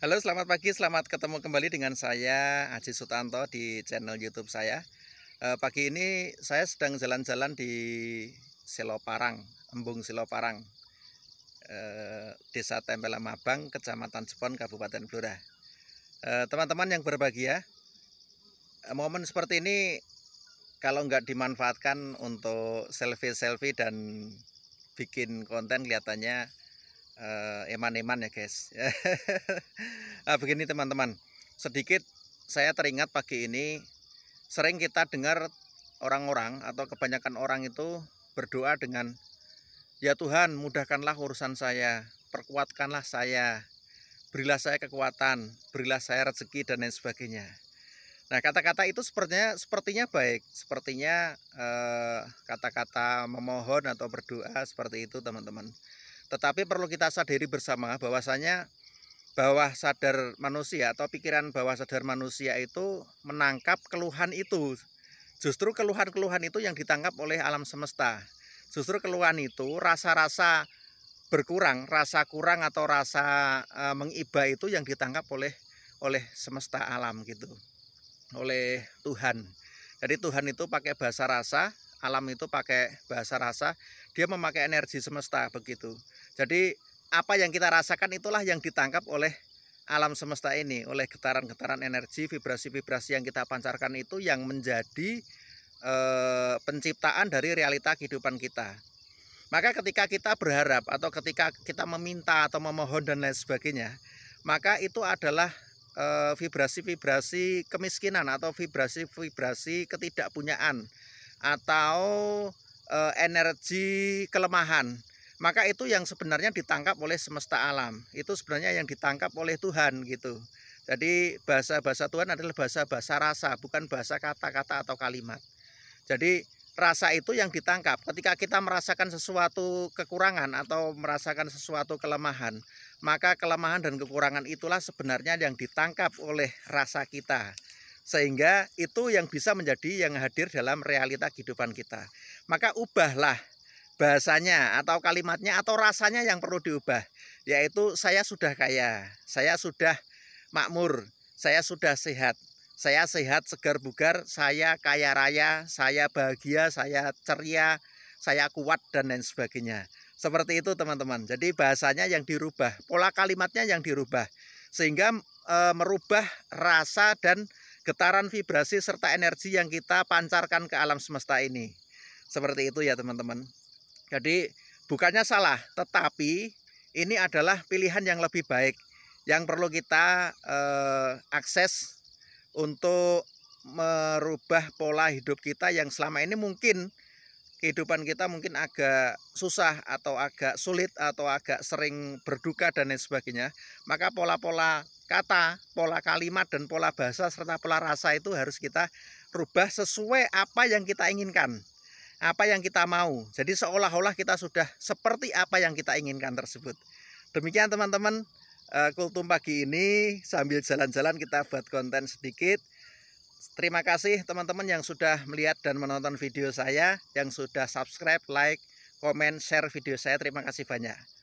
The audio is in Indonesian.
Halo selamat pagi, selamat ketemu kembali dengan saya Haji Sutanto di channel YouTube saya. E, pagi ini saya sedang jalan-jalan di Siloparang, Embung Siloparang e, eh, Desa Tempel Mabang, Kecamatan Jepon, Kabupaten Blora. Eh, teman-teman yang berbahagia, momen seperti ini kalau nggak dimanfaatkan untuk selfie-selfie dan bikin konten kelihatannya Eh, eman-eman ya guys nah, begini teman-teman sedikit saya teringat pagi ini sering kita dengar orang-orang atau kebanyakan orang itu berdoa dengan ya Tuhan mudahkanlah urusan saya perkuatkanlah saya berilah saya kekuatan berilah saya rezeki dan lain sebagainya Nah, kata-kata itu sepertinya sepertinya baik, sepertinya eh, kata-kata eh, kata -kata memohon atau berdoa seperti itu, teman-teman. Tetapi perlu kita sadari bersama bahwasanya bawah sadar manusia atau pikiran bawah sadar manusia itu menangkap keluhan itu. Justru keluhan-keluhan itu yang ditangkap oleh alam semesta. Justru keluhan itu rasa-rasa berkurang, rasa kurang atau rasa e, mengiba itu yang ditangkap oleh oleh semesta alam gitu. Oleh Tuhan. Jadi Tuhan itu pakai bahasa rasa, alam itu pakai bahasa rasa, dia memakai energi semesta begitu. Jadi apa yang kita rasakan itulah yang ditangkap oleh alam semesta ini, oleh getaran-getaran energi, vibrasi-vibrasi yang kita pancarkan itu yang menjadi e, penciptaan dari realita kehidupan kita. Maka ketika kita berharap atau ketika kita meminta atau memohon dan lain sebagainya, maka itu adalah eh, vibrasi-vibrasi kemiskinan atau vibrasi-vibrasi ketidakpunyaan atau eh, energi kelemahan maka itu yang sebenarnya ditangkap oleh semesta alam. Itu sebenarnya yang ditangkap oleh Tuhan gitu. Jadi bahasa-bahasa Tuhan adalah bahasa-bahasa rasa, bukan bahasa kata-kata atau kalimat. Jadi rasa itu yang ditangkap. Ketika kita merasakan sesuatu kekurangan atau merasakan sesuatu kelemahan, maka kelemahan dan kekurangan itulah sebenarnya yang ditangkap oleh rasa kita. Sehingga itu yang bisa menjadi yang hadir dalam realita kehidupan kita. Maka ubahlah bahasanya atau kalimatnya atau rasanya yang perlu diubah yaitu saya sudah kaya, saya sudah makmur, saya sudah sehat, saya sehat segar bugar, saya kaya raya, saya bahagia, saya ceria, saya kuat dan lain sebagainya. Seperti itu teman-teman. Jadi bahasanya yang dirubah, pola kalimatnya yang dirubah sehingga e, merubah rasa dan getaran vibrasi serta energi yang kita pancarkan ke alam semesta ini. Seperti itu ya teman-teman. Jadi bukannya salah, tetapi ini adalah pilihan yang lebih baik yang perlu kita eh, akses untuk merubah pola hidup kita yang selama ini mungkin kehidupan kita mungkin agak susah atau agak sulit atau agak sering berduka dan lain sebagainya maka pola-pola kata, pola kalimat dan pola bahasa serta pola rasa itu harus kita rubah sesuai apa yang kita inginkan apa yang kita mau. Jadi seolah-olah kita sudah seperti apa yang kita inginkan tersebut. Demikian teman-teman eh, kultum pagi ini sambil jalan-jalan kita buat konten sedikit. Terima kasih teman-teman yang sudah melihat dan menonton video saya, yang sudah subscribe, like, komen, share video saya. Terima kasih banyak.